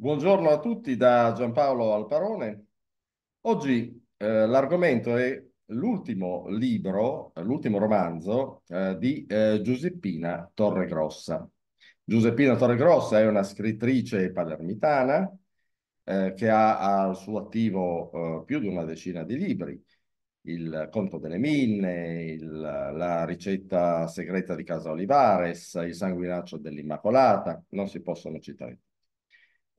Buongiorno a tutti da Giampaolo Alparone. Oggi eh, l'argomento è l'ultimo libro, l'ultimo romanzo eh, di eh, Giuseppina Torregrossa. Giuseppina Torregrossa è una scrittrice palermitana eh, che ha al suo attivo eh, più di una decina di libri. Il Conto delle Minne, il, la ricetta segreta di Casa Olivares, il sanguinaccio dell'Immacolata, non si possono citare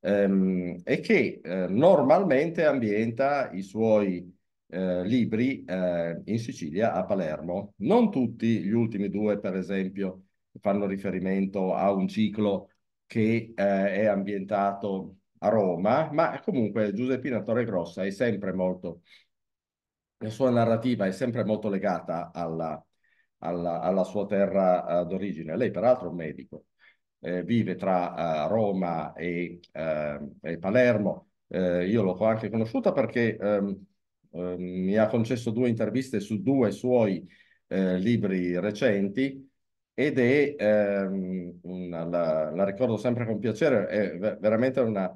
ehm, e che eh, normalmente ambienta i suoi eh, libri eh, in Sicilia a Palermo. Non tutti, gli ultimi due per esempio, fanno riferimento a un ciclo che eh, è ambientato a Roma, ma comunque Giuseppina Torregrossa è sempre molto, la sua narrativa è sempre molto legata alla, alla, alla sua terra eh, d'origine. Lei peraltro è un medico eh, vive tra uh, Roma e, uh, e Palermo. Eh, io l'ho anche conosciuta perché um, eh, mi ha concesso due interviste su due suoi eh, libri recenti ed è, ehm, una, la, la, ricordo sempre con piacere, è veramente una,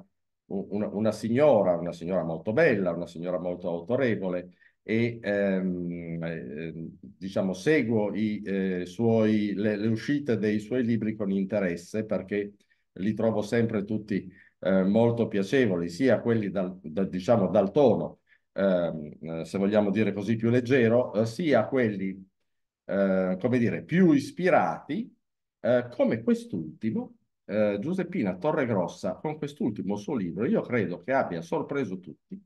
una, una signora, una signora molto bella, una signora molto autorevole, e ehm, eh, diciamo seguo i, eh, suoi, le, le, uscite dei suoi libri con interesse perché li trovo sempre tutti eh, molto piacevoli, sia quelli dal, da, diciamo, dal tono, ehm, se vogliamo dire così, più leggero, eh, sia quelli, eh, come dire, più ispirati, eh, come quest'ultimo, Giuseppina Torregrossa, con quest'ultimo suo libro, io credo che abbia sorpreso tutti,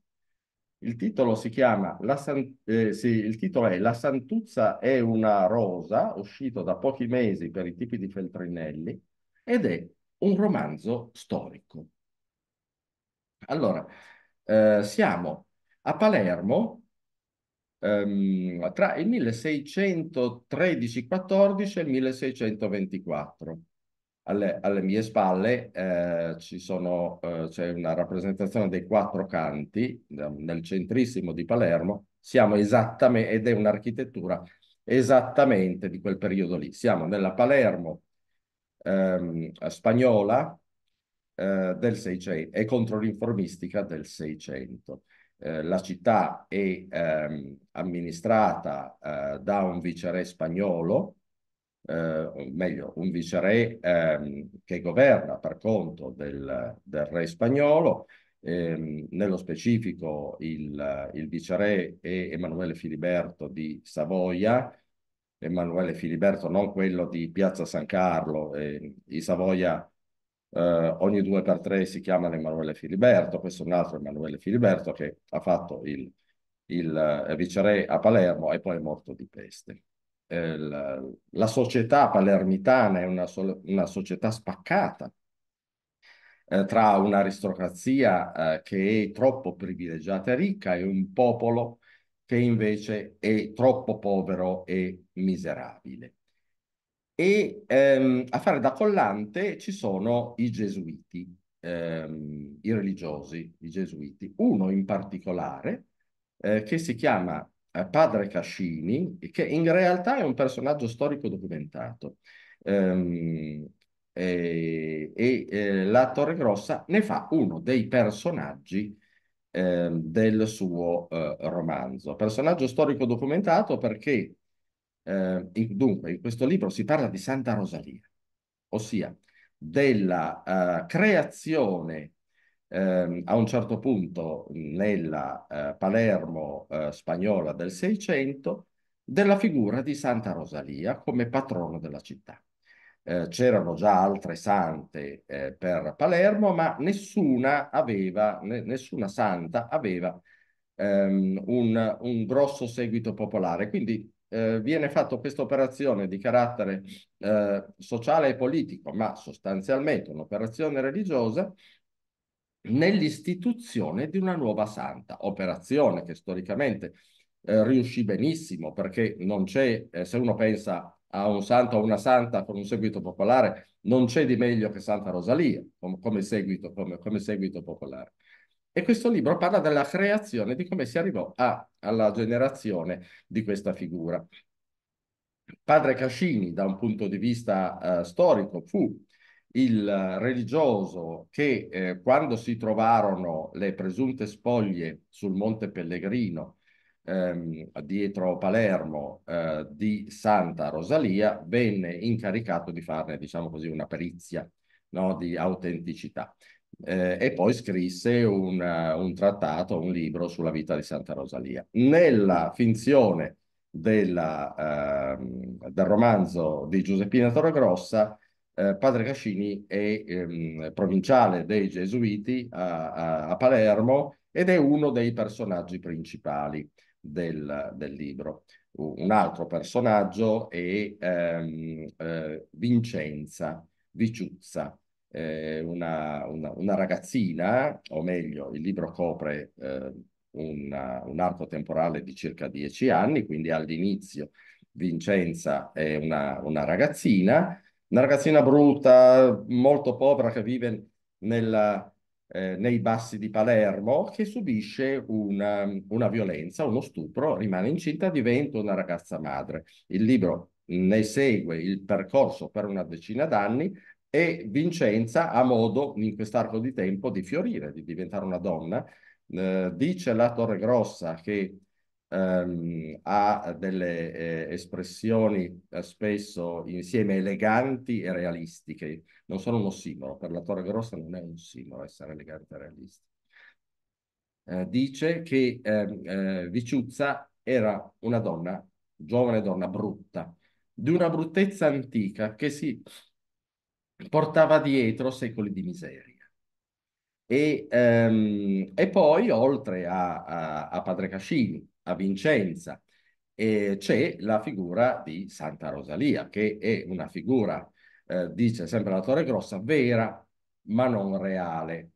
il titolo, si chiama la San... eh, sì, il titolo è La Santuzza è una rosa, uscito da pochi mesi per i tipi di Feltrinelli, ed è un romanzo storico. Allora, eh, siamo a Palermo ehm, tra il 1613-14 e il 1624 alle, alle mie spalle eh, ci sono, eh, c'è una rappresentazione dei quattro canti nel centrissimo di Palermo, siamo esattamente, ed è un'architettura esattamente di quel periodo lì. Siamo nella Palermo ehm, spagnola eh, del 600 e contro del 600. Eh, la città è ehm, amministrata eh, da un viceré spagnolo eh, meglio, un viceré ehm, che governa per conto del, del re spagnolo, ehm, nello specifico il, il viceré è Emanuele Filiberto di Savoia, Emanuele Filiberto, non quello di Piazza San Carlo, eh, i Savoia eh, ogni due per tre si chiamano Emanuele Filiberto, questo è un altro Emanuele Filiberto che ha fatto il, il eh, viceré a Palermo e poi è morto di peste eh, la, la, società palermitana è una, so, una società spaccata eh, tra un'aristocrazia eh, che è troppo privilegiata e ricca e un popolo che invece è troppo povero e miserabile. E ehm, a fare da collante ci sono i gesuiti, ehm, i religiosi, i gesuiti, uno in particolare eh, che si chiama eh, padre Cascini, che in realtà è un personaggio storico documentato. Ehm, e, e eh, la Torre Grossa ne fa uno dei personaggi eh, del suo eh, romanzo. Personaggio storico documentato perché, eh, in, dunque, in questo libro si parla di Santa Rosalia, ossia della eh, creazione ehm, a un certo punto nella eh, Palermo eh, spagnola del Seicento della figura di Santa Rosalia come patrono della città. Eh, c'erano già altre sante eh, per Palermo, ma nessuna, aveva, ne, nessuna santa aveva ehm, un, un grosso seguito popolare. Quindi eh, viene fatta questa operazione di carattere eh, sociale e politico, ma sostanzialmente un'operazione religiosa, nell'istituzione di una nuova santa, operazione che storicamente eh, riuscì benissimo perché non c'è, eh, se uno pensa a un santo o una santa con un seguito popolare, non c'è di meglio che Santa Rosalia com come, seguito, come, come, seguito, popolare. E questo libro parla della creazione, di come si arrivò a, alla generazione di questa figura. Padre Cascini, da un punto di vista eh, storico, fu il religioso che eh, quando si trovarono le presunte spoglie sul Monte Pellegrino ehm, dietro Palermo eh, di Santa Rosalia venne incaricato di farne diciamo così una perizia no, di autenticità eh, e poi scrisse un, un trattato, un libro sulla vita di Santa Rosalia. Nella finzione della, ehm, del romanzo di Giuseppina Torregrossa eh, padre Cascini è ehm, provinciale dei Gesuiti a, a, a, Palermo ed è uno dei personaggi principali del, del libro. Un altro personaggio è ehm, eh, Vincenza Viciuzza, eh, una, una, una, ragazzina, o meglio, il libro copre eh, una, un arco temporale di circa dieci anni, quindi all'inizio Vincenza è una, una ragazzina, una ragazzina brutta, molto povera, che vive nella, eh, nei bassi di Palermo, che subisce una, una violenza, uno stupro, rimane incinta, diventa una ragazza madre. Il libro ne segue il percorso per una decina d'anni e Vincenza ha modo in quest'arco di tempo di fiorire, di diventare una donna. Eh, dice la Torre Grossa che ehm, ha delle eh, espressioni eh, spesso insieme eleganti e realistiche. Non sono un ossimoro, per la Torre Grossa non è un ossimoro essere elegante e realista. Eh, dice che ehm, eh, Viciuzza era una donna, giovane donna brutta, di una bruttezza antica che si portava dietro secoli di miseria. E, ehm, e poi, oltre a, a, a Padre Cascini, a E c'è la figura di Santa Rosalia, che è una figura, eh, dice sempre la Torre Grossa, vera ma non reale.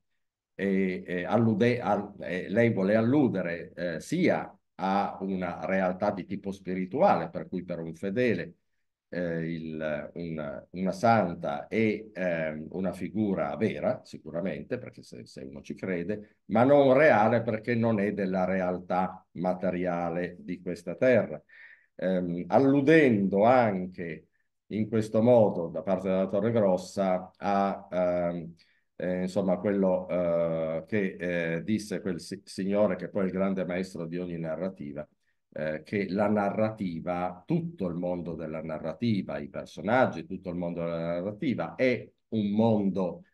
E, e allude, al, e lei vuole alludere eh, sia a una realtà di tipo spirituale, per cui per un fedele eh, il, una, una, santa è eh, una figura vera, sicuramente, perché se, se, uno ci crede, ma non reale perché non è della realtà materiale di questa terra. Eh, alludendo anche in questo modo da parte della Torre Grossa a... Ehm, eh, insomma, quello eh, che eh, disse quel si signore che poi è il grande maestro di ogni narrativa, eh, che la narrativa, tutto il mondo della narrativa, i personaggi, tutto il mondo della narrativa è un mondo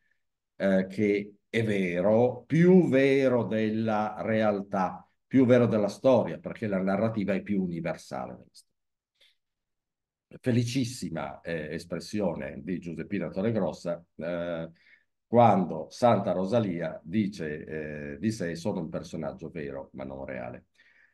eh, che è vero, più vero della realtà, più vero della storia, perché la narrativa è più universale. Felicissima eh, espressione di Giuseppina Torregrossa eh, quando Santa Rosalia dice eh, di sé sono un personaggio vero ma non reale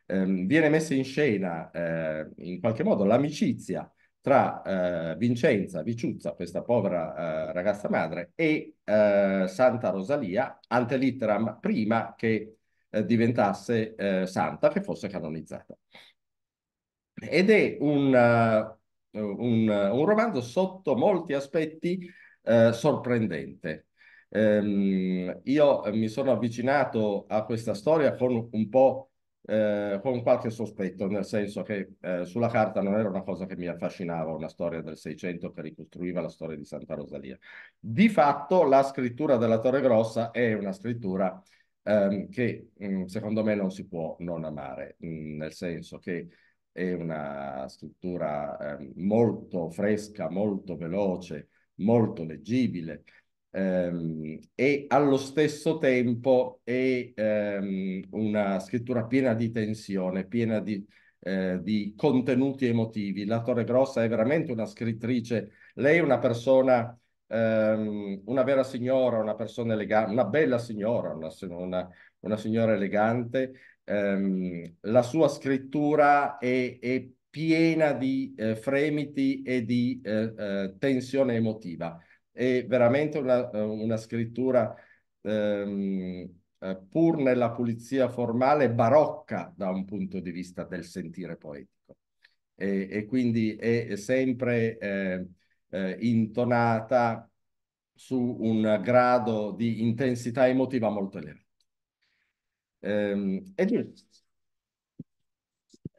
ehm, viene messa in scena eh, in qualche modo l'amicizia tra eh, Vincenza Viciuzza, questa povera eh, ragazza madre, e eh, Santa Rosalia, ante litteram, prima che eh, diventasse eh, santa, che fosse canonizzata. Ed è un, uh, un, un romanzo sotto molti aspetti uh, sorprendente. Um, io mi sono avvicinato a questa storia con un po' eh, con qualche sospetto, nel senso che eh, sulla carta non era una cosa che mi affascinava, una storia del Seicento che ricostruiva la storia di Santa Rosalia. Di fatto la scrittura della Torre Grossa è una scrittura ehm, che mh, mm, secondo me non si può non amare, mh, mm, nel senso che è una scrittura eh, molto fresca, molto veloce, molto leggibile, ehm, e allo stesso tempo è ehm, una scrittura piena di tensione, piena di, eh, di contenuti emotivi. La Torre Grossa è veramente una scrittrice, lei è una persona ehm, una vera signora, una persona elegante, una bella signora, una, una, una signora elegante. Um, la sua scrittura è, è piena di eh, fremiti e di eh, eh, tensione emotiva è veramente una, eh, una scrittura ehm, eh, pur nella pulizia formale barocca da un punto di vista del sentire poetico e, e quindi è sempre eh, eh, intonata su un grado di intensità emotiva molto elevato. Ehm, e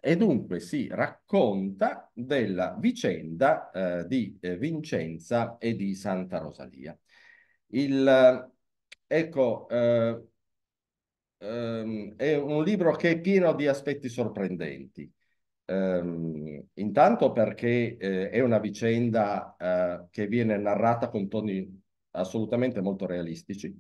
e dunque si racconta della vicenda eh, di eh, Vincenza e di Santa Rosalia. Il, ecco, eh, ehm, è un libro che è pieno di aspetti sorprendenti. Ehm, intanto perché eh, è una vicenda eh, che viene narrata con toni assolutamente molto realistici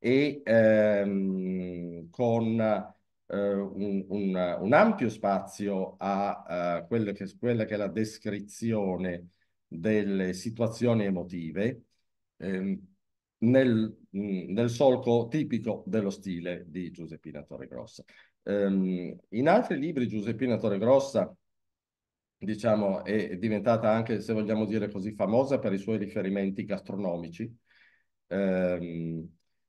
e ehm, con eh, un, un, un, ampio spazio a uh, eh, quella, che, quella che è la descrizione delle situazioni emotive ehm, nel, mh, nel, solco tipico dello stile di Giuseppina Torregrossa. Um, in altri libri Giuseppina Torregrossa diciamo, è, diventata anche, se vogliamo dire così, famosa per i suoi riferimenti gastronomici. Um,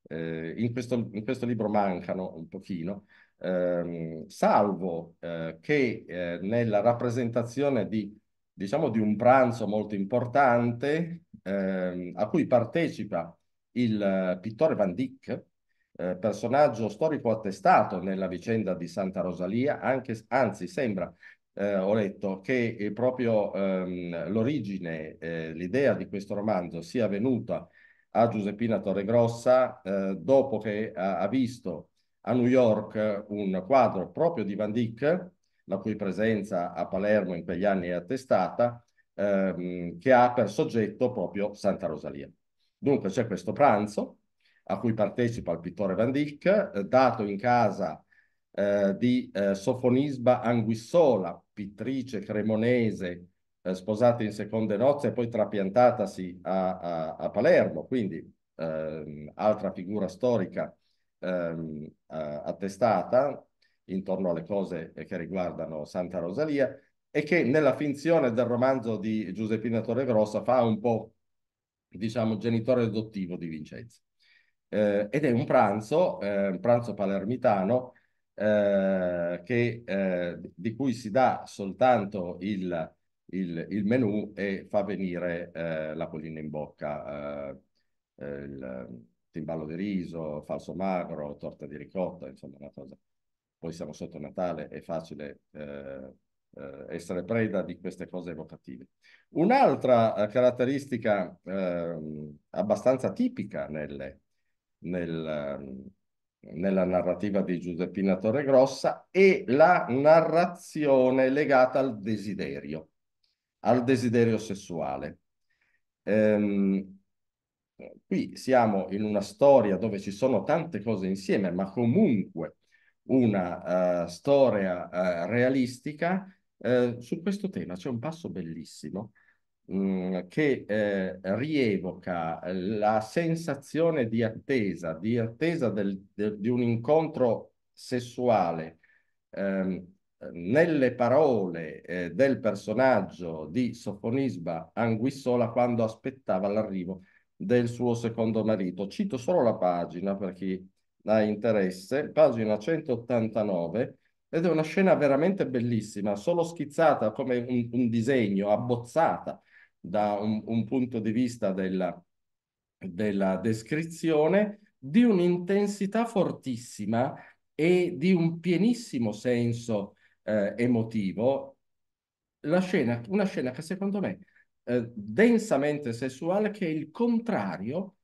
eh, in, questo, in, questo, libro mancano un pochino, ehm, salvo eh, che eh, nella rappresentazione di, diciamo, di un pranzo molto importante ehm, a cui partecipa il eh, pittore Van Dyck, eh, personaggio storico attestato nella vicenda di Santa Rosalia, anche, anzi sembra, eh, ho letto, che proprio ehm, l'origine, eh, l'idea di questo romanzo sia venuta a Giuseppina Torregrossa eh, dopo che ha, ha visto a New York un quadro proprio di Van Dyck, la cui presenza a Palermo in quegli anni è attestata, ehm, che ha per soggetto proprio Santa Rosalia. Dunque c'è questo pranzo a cui partecipa il pittore Van Dyck, eh, dato in casa eh, di eh, Sofonisba Anguissola, pittrice cremonese eh, sposata in seconde nozze e poi trapiantatasi a, a, a Palermo, quindi ehm, altra figura storica ehm, eh, attestata intorno alle cose che riguardano Santa Rosalia e che nella finzione del romanzo di Giuseppina Torregrossa fa un po', diciamo, genitore adottivo di Vincenzo. Eh, ed è un pranzo, eh, un pranzo palermitano, eh, che, eh, di cui si dà soltanto il, il, il menù e fa venire eh, la polina in bocca, il, timballo di riso, falso magro, torta di ricotta, insomma una cosa. Poi siamo sotto Natale, è facile eh, eh essere preda di queste cose evocative. Un'altra eh, caratteristica ehm, abbastanza tipica nelle, nel, ehm, nella narrativa di Giuseppina Torregrossa è la narrazione legata al desiderio, al desiderio sessuale. Ehm, qui siamo in una storia dove ci sono tante cose insieme, ma comunque una uh, storia uh, realistica. Uh, su questo tema c'è un passo bellissimo mh, mm, che rievoca la sensazione di attesa, di attesa del, de, di un incontro sessuale ehm, nelle parole eh, del personaggio di Sofonisba Anguissola quando aspettava l'arrivo del suo secondo marito. Cito solo la pagina per chi ha interesse, pagina 189, ed è una scena veramente bellissima, solo schizzata come un, un disegno, abbozzata da un, un punto di vista della, della descrizione, di un'intensità fortissima e di un pienissimo senso eh, emotivo. La scena, una scena che secondo me eh, densamente sessuale che è il contrario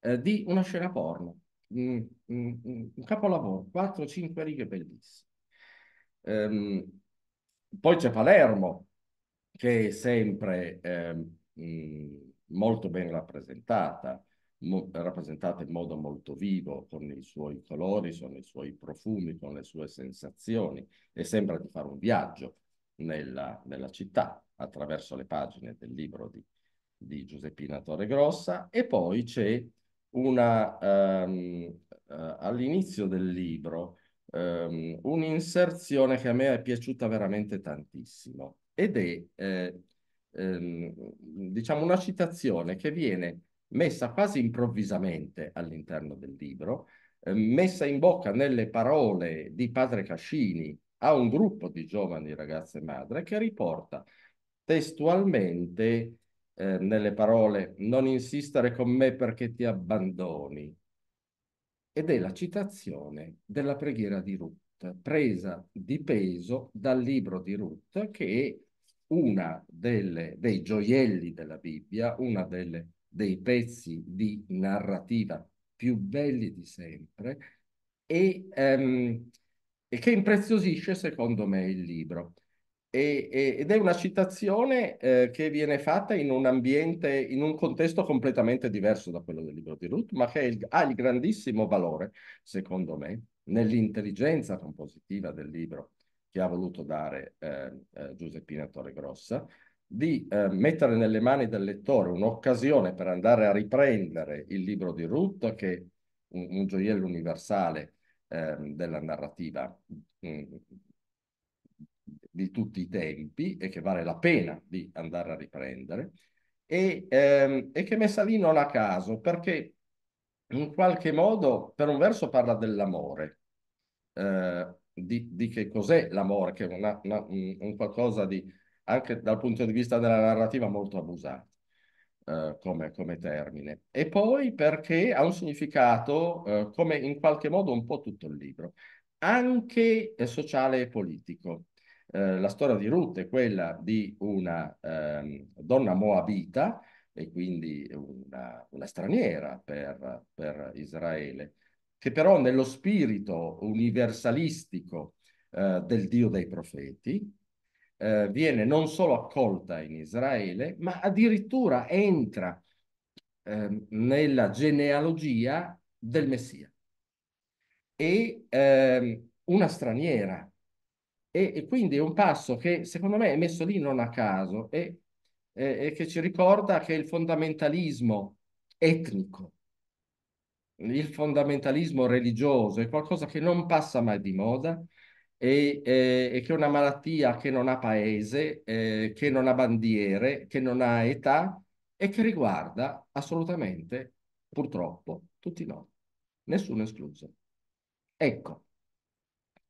eh, di una scena porno. Mm, mm, mm un capolavoro, 4-5 righe bellissime. Ehm, poi c'è Palermo, che è sempre eh, molto ben rappresentata, mo rappresentata in modo molto vivo, con i suoi colori, con i suoi profumi, con le sue sensazioni, e sembra di fare un viaggio nella, nella città attraverso le pagine del libro di, di Giuseppina Torregrossa e poi c'è una um, uh, all'inizio del libro um, un'inserzione che a me è piaciuta veramente tantissimo ed è eh, ehm, diciamo una citazione che viene messa quasi improvvisamente all'interno del libro, eh, messa in bocca nelle parole di Padre Cascini a un gruppo di giovani ragazze madre che riporta testualmente eh, nelle parole non insistere con me perché ti abbandoni ed è la citazione della preghiera di Ruth presa di peso dal libro di Ruth che è una delle, dei gioielli della Bibbia, una delle, dei pezzi di narrativa più belli di sempre e ehm, e che impreziosisce secondo me il libro. E, e, ed è una citazione eh, che viene fatta in un ambiente, in un contesto completamente diverso da quello del libro di Ruth, ma che il, ha il grandissimo valore, secondo me, nell'intelligenza compositiva del libro che ha voluto dare eh, eh, Giuseppina Torregrossa, di eh, mettere nelle mani del lettore un'occasione per andare a riprendere il libro di Ruth, che è un, un gioiello universale Ehm, della narrativa mm, di tutti i tempi e che vale la pena di andare a riprendere e, ehm, e che messa lì non a caso perché in qualche modo per un verso parla dell'amore, eh, di, di, che cos'è l'amore, che è una, una, un qualcosa di, anche dal punto di vista della narrativa, molto abusato. Eh, come, come, termine. E poi perché ha un significato, eh, come in qualche modo un po' tutto il libro, anche eh, sociale e politico. Eh, la storia di Ruth è quella di una ehm, donna moabita, e quindi una, una straniera per, per, Israele, che però nello spirito universalistico eh, del Dio dei profeti eh, viene non solo accolta in Israele, ma addirittura entra eh, nella genealogia del Messia. E eh, una straniera. E, e, quindi è un passo che secondo me è messo lì non a caso e, e, e che ci ricorda che il fondamentalismo etnico, il fondamentalismo religioso è qualcosa che non passa mai di moda, e, eh, e, che è una malattia che non ha paese, eh, che non ha bandiere, che non ha età e che riguarda assolutamente, purtroppo, tutti noi, nessuno escluso. Ecco,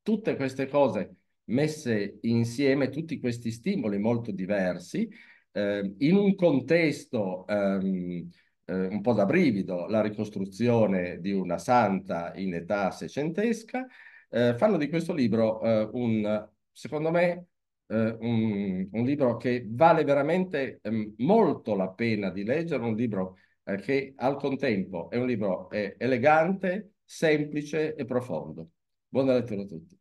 tutte queste cose messe insieme, tutti questi stimoli molto diversi, eh, in un contesto ehm, eh, un po' da brivido, la ricostruzione di una santa in età secentesca, eh, fanno di questo libro eh, un, secondo me, eh, un, un, libro che vale veramente ehm, molto la pena di leggere, un libro eh, che al contempo è un libro eh, elegante, semplice e profondo. Buona lettura a tutti.